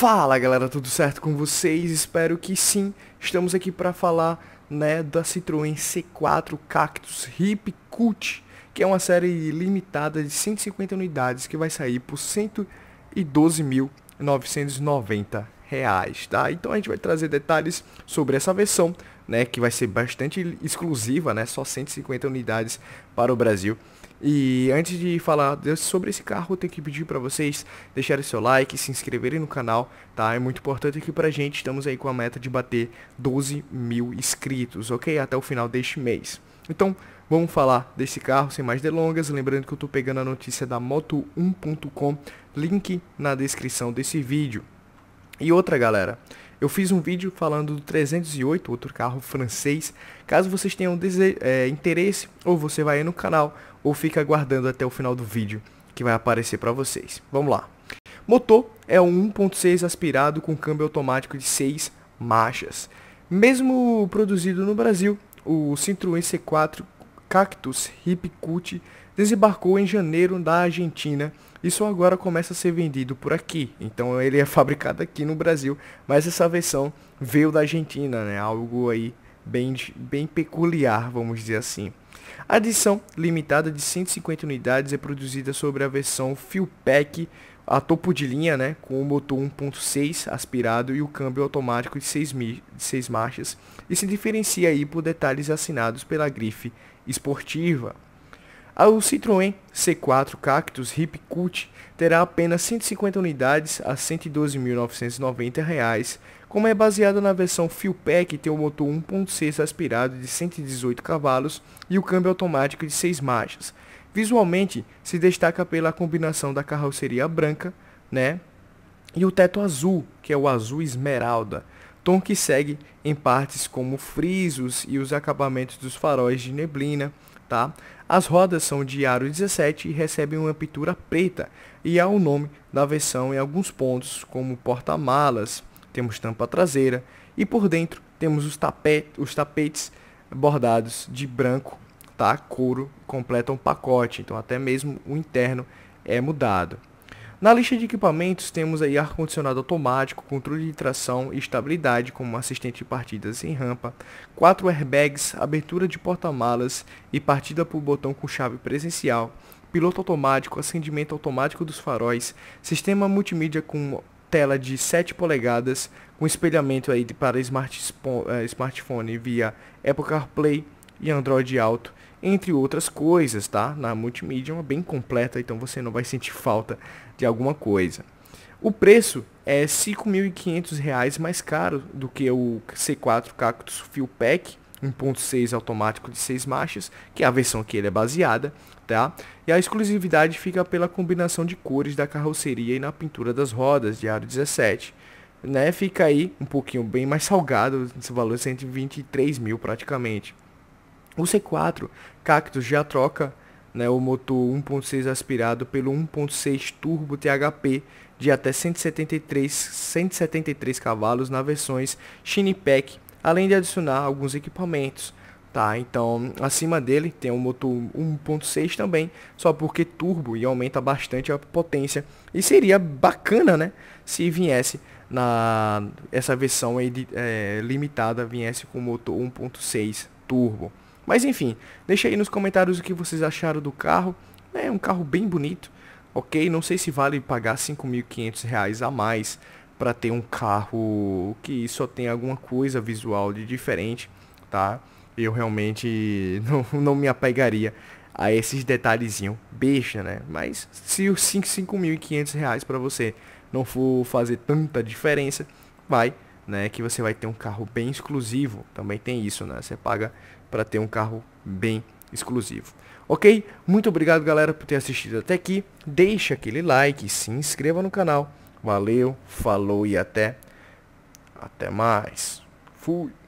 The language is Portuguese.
Fala galera, tudo certo com vocês? Espero que sim. Estamos aqui para falar né, da Citroën C4 Cactus Hip Cut, que é uma série limitada de 150 unidades que vai sair por R$ 112.990. Reais, tá? Então a gente vai trazer detalhes sobre essa versão, né, que vai ser bastante exclusiva, né, só 150 unidades para o Brasil. E antes de falar sobre esse carro, eu tenho que pedir para vocês deixarem seu like, se inscreverem no canal, tá? É muito importante aqui pra gente, estamos aí com a meta de bater 12 mil inscritos, ok? Até o final deste mês. Então, vamos falar desse carro sem mais delongas, lembrando que eu tô pegando a notícia da Moto1.com, link na descrição desse vídeo. E outra, galera, eu fiz um vídeo falando do 308, outro carro francês. Caso vocês tenham é, interesse, ou você vai no canal, ou fica aguardando até o final do vídeo, que vai aparecer para vocês. Vamos lá. Motor é um 1.6 aspirado com câmbio automático de 6 marchas. Mesmo produzido no Brasil, o Citroën C4 Cactus hipcut desembarcou em janeiro da Argentina e só agora começa a ser vendido por aqui. Então ele é fabricado aqui no Brasil, mas essa versão veio da Argentina, né? Algo aí bem, bem peculiar, vamos dizer assim. A edição limitada de 150 unidades é produzida sobre a versão Pack a topo de linha, né, com o motor 1.6 aspirado e o câmbio automático de 6, mil, de 6 marchas, e se diferencia aí por detalhes assinados pela grife esportiva. O Citroën C4 Cactus Hip Cut terá apenas 150 unidades a R$ 112.990, como é baseado na versão Fuel que tem o um motor 1.6 aspirado de 118 cavalos e o câmbio automático de 6 marchas. Visualmente, se destaca pela combinação da carroceria branca, né? E o teto azul, que é o azul esmeralda, tom que segue em partes como frisos e os acabamentos dos faróis de neblina, tá? As rodas são de aro 17 e recebem uma pintura preta, e há o nome da versão em alguns pontos, como porta-malas, temos tampa traseira, e por dentro temos os, tapete, os tapetes bordados de branco tá? Couro completa um pacote, então até mesmo o interno é mudado. Na lista de equipamentos temos aí ar-condicionado automático, controle de tração e estabilidade como assistente de partidas em rampa, quatro airbags, abertura de porta-malas e partida por botão com chave presencial, piloto automático, acendimento automático dos faróis, sistema multimídia com tela de 7 polegadas, com espelhamento aí para eh, smartphone via Apple CarPlay e Android Auto, entre outras coisas, tá? Na multimídia é uma bem completa, então você não vai sentir falta de alguma coisa. O preço é R$ 5.500 mais caro do que o C4 Cactus Fuel Pack 1.6 automático de 6 marchas, que é a versão que ele é baseada, tá? E a exclusividade fica pela combinação de cores da carroceria e na pintura das rodas de aro 17. Né? Fica aí um pouquinho bem mais salgado, esse valor é 123 mil praticamente. O C4 Cactus já troca né, o motor 1.6 aspirado pelo 1.6 turbo THP de até 173, 173 cavalos nas versões Shinipec, além de adicionar alguns equipamentos. Tá, então acima dele tem um motor 1.6 também, só porque turbo e aumenta bastante a potência. E seria bacana, né, se viesse na essa versão aí de, é, limitada viesse com motor 1.6 turbo. Mas enfim, deixa aí nos comentários o que vocês acharam do carro. É um carro bem bonito, ok? Não sei se vale pagar 5.500 reais a mais para ter um carro que só tem alguma coisa visual de diferente, tá? Eu realmente não, não me apegaria a esses detalhezinhos beija né? Mas se os 5.500 reais para você não for fazer tanta diferença, vai né, que você vai ter um carro bem exclusivo. Também tem isso, né? Você paga para ter um carro bem exclusivo. Ok? Muito obrigado, galera, por ter assistido até aqui. Deixa aquele like, se inscreva no canal. Valeu, falou e até até mais. Fui.